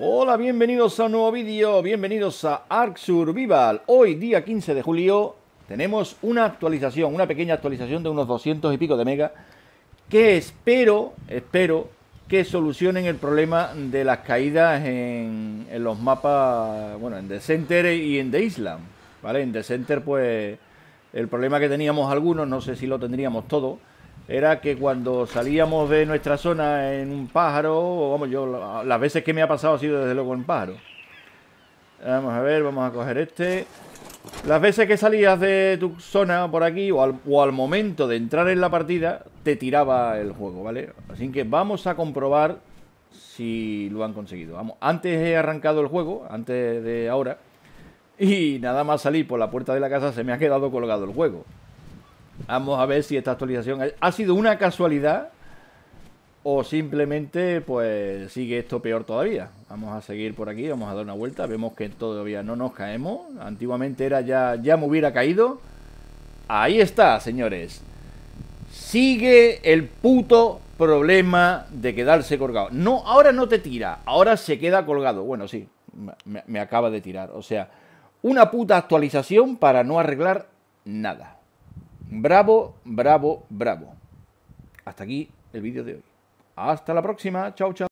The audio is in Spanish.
Hola, bienvenidos a un nuevo vídeo, bienvenidos a Ark Survival. Hoy, día 15 de julio, tenemos una actualización, una pequeña actualización de unos 200 y pico de mega que espero, espero que solucionen el problema de las caídas en, los mapas, bueno, en The Center y en The Island, ¿vale? En The Center, pues, el problema que teníamos algunos, no sé si lo tendríamos todo, era que cuando salíamos de nuestra zona en un pájaro, vamos, yo las veces que me ha pasado ha sido desde luego en pájaro. Vamos a ver, vamos a coger este. Las veces que salías de tu zona por aquí o al, momento de entrar en la partida, te tiraba el juego, ¿vale? Así que vamos a comprobar si lo han conseguido. Vamos, antes he arrancado el juego, antes de ahora, y nada más salir por la puerta de la casa se me ha quedado colgado el juego. Vamos a ver si esta actualización ha sido una casualidad o simplemente pues sigue esto peor todavía. Vamos a seguir por aquí, vamos a dar una vuelta, vemos que todavía no nos caemos. Antiguamente era ya, ya me hubiera caído. Ahí está, señores. Sigue el puto problema de quedarse colgado. No, ahora no te tira, ahora se queda colgado. Bueno, sí, me, me acaba de tirar. O sea, una puta actualización para no arreglar nada. Bravo, bravo, bravo. Hasta aquí el vídeo de hoy. Hasta la próxima. Chao, chao.